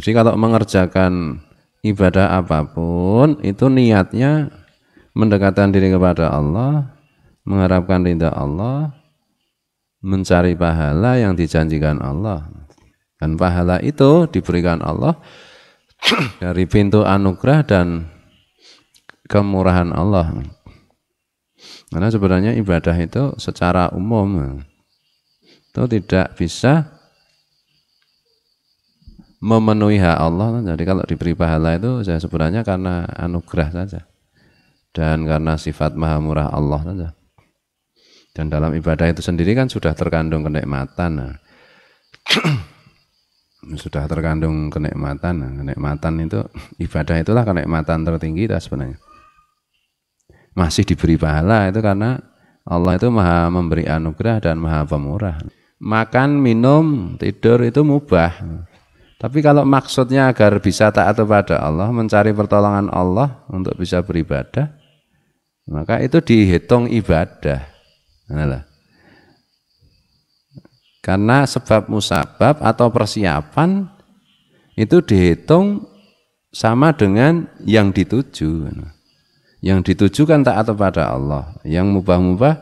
Jadi kalau mengerjakan ibadah apapun itu niatnya mendekatkan diri kepada Allah, mengharapkan ridha Allah, mencari pahala yang dijanjikan Allah. Dan pahala itu diberikan Allah dari pintu anugerah dan kemurahan Allah. Karena sebenarnya ibadah itu secara umum itu tidak bisa memenuhi hak Allah. Jadi kalau diberi pahala itu saya sebenarnya karena anugerah saja dan karena sifat maha murah Allah saja. Dan dalam ibadah itu sendiri kan sudah terkandung kenikmatan. Nah. sudah terkandung kenikmatan. Nah, kenikmatan itu ibadah itulah kenikmatan tertinggi itu sebenarnya. Masih diberi pahala itu karena Allah itu maha memberi anugerah dan maha pemurah. Makan, minum, tidur itu mubah tapi kalau maksudnya agar bisa taat kepada Allah, mencari pertolongan Allah untuk bisa beribadah, maka itu dihitung ibadah. Nah, karena sebab musabab atau persiapan itu dihitung sama dengan yang dituju. Yang ditujukan taat kepada Allah, yang mubah-mubah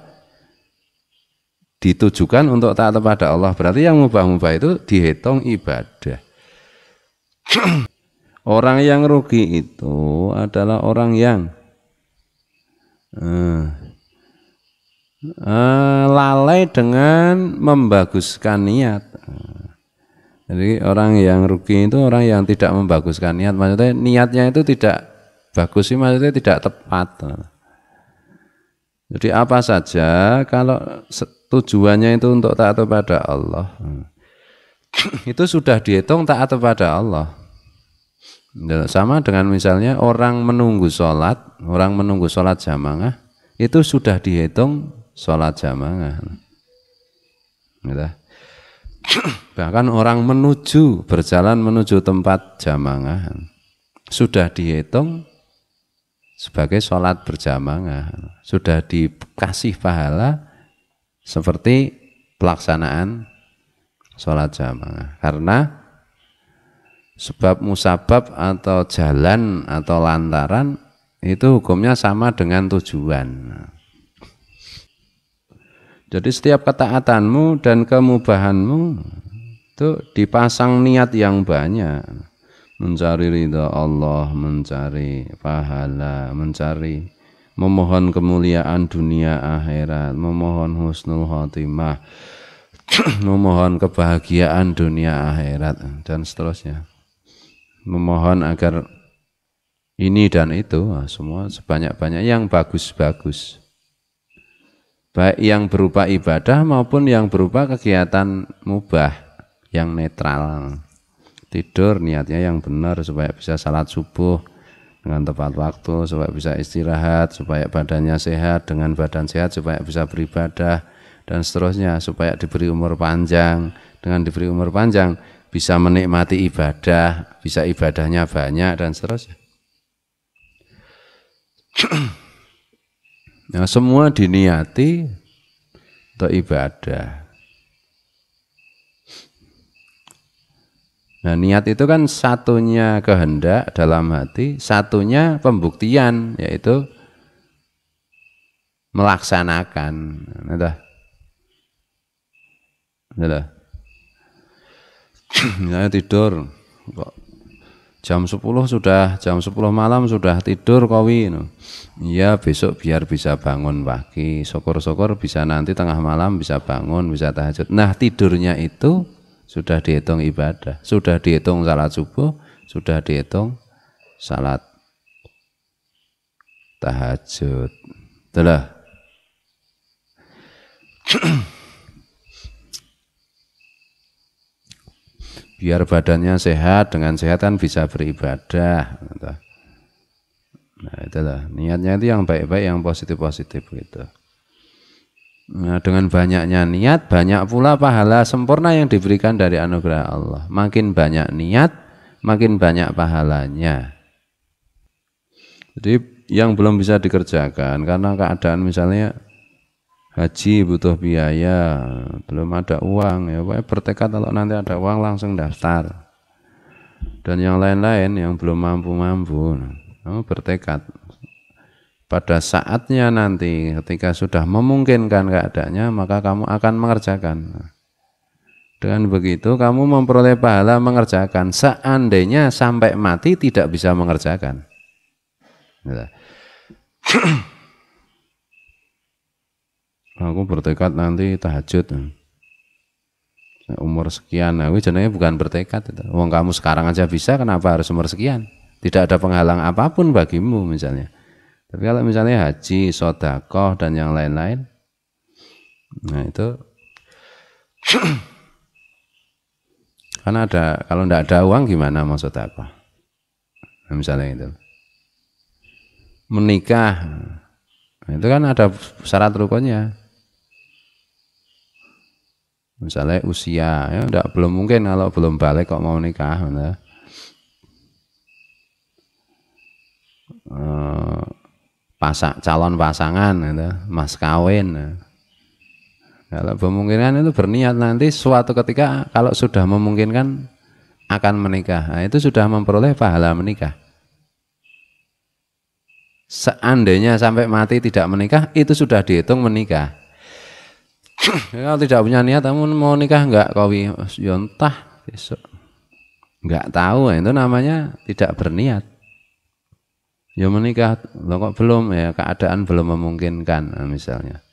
ditujukan untuk taat kepada Allah. Berarti yang mubah-mubah itu dihitung ibadah. orang yang rugi itu adalah orang yang uh, uh, lalai dengan membaguskan niat. Jadi orang yang rugi itu orang yang tidak membaguskan niat. Maksudnya niatnya itu tidak bagus sih, maksudnya tidak tepat. Jadi apa saja kalau tujuannya itu untuk taat kepada Allah. Hmm. itu sudah dihitung taat kepada Allah. Ya, sama dengan misalnya orang menunggu sholat, orang menunggu sholat jamaah, itu sudah dihitung sholat jamaah. Gitu. Bahkan orang menuju, berjalan menuju tempat jamaah, sudah dihitung sebagai sholat berjamaah. Sudah dikasih pahala seperti pelaksanaan sholat jamaah karena sebab musabab atau jalan atau lantaran itu hukumnya sama dengan tujuan. Jadi setiap ketaatanmu dan kemubahanmu itu dipasang niat yang banyak. Mencari ridha Allah, mencari pahala, mencari memohon kemuliaan dunia akhirat, memohon husnul khotimah, memohon kebahagiaan dunia akhirat dan seterusnya. Memohon agar ini dan itu ah, semua sebanyak-banyak yang bagus-bagus. Baik yang berupa ibadah maupun yang berupa kegiatan mubah yang netral. Tidur niatnya yang benar supaya bisa salat subuh dengan tepat waktu, supaya bisa istirahat, supaya badannya sehat, dengan badan sehat supaya bisa beribadah, dan seterusnya supaya diberi umur panjang dengan diberi umur panjang bisa menikmati ibadah bisa ibadahnya banyak dan seterusnya nah semua diniati untuk ibadah Nah, niat itu kan satunya kehendak dalam hati, satunya pembuktian, yaitu melaksanakan. Nah, Inilah. Iya Saya tidur kok jam 10 sudah jam 10 malam sudah tidur kowi ya besok biar bisa bangun pagi syukur-syukur bisa nanti tengah malam bisa bangun bisa tahajud nah tidurnya itu sudah dihitung ibadah sudah dihitung salat subuh sudah dihitung salat tahajud telah iya biar badannya sehat dengan sehat kan bisa beribadah gitu. nah itulah niatnya itu yang baik-baik yang positif-positif gitu nah, dengan banyaknya niat banyak pula pahala sempurna yang diberikan dari anugerah Allah makin banyak niat makin banyak pahalanya jadi yang belum bisa dikerjakan karena keadaan misalnya haji butuh biaya belum ada uang ya pokoknya bertekad kalau nanti ada uang langsung daftar dan yang lain-lain yang belum mampu-mampu kamu bertekad pada saatnya nanti ketika sudah memungkinkan keadaannya maka kamu akan mengerjakan dengan begitu kamu memperoleh pahala mengerjakan seandainya sampai mati tidak bisa mengerjakan gitu. Nah, aku bertekad nanti tahajud umur sekian nah jenenge bukan bertekad itu. wong kamu sekarang aja bisa kenapa harus umur sekian tidak ada penghalang apapun bagimu misalnya tapi kalau misalnya haji sodakoh dan yang lain-lain nah itu karena ada kalau tidak ada uang gimana maksud apa nah, misalnya itu menikah nah, itu kan ada syarat rukunnya misalnya usia ya enggak, belum mungkin kalau belum balik kok mau nikah ya. Uh, pasak calon pasangan ya, mas kawin ya. kalau kemungkinan itu berniat nanti suatu ketika kalau sudah memungkinkan akan menikah nah, itu sudah memperoleh pahala menikah seandainya sampai mati tidak menikah itu sudah dihitung menikah kalau tidak punya niat kamu mau nikah enggak kawi Yontah, ya besok enggak tahu ya. itu namanya tidak berniat ya menikah lo kok belum ya keadaan belum memungkinkan misalnya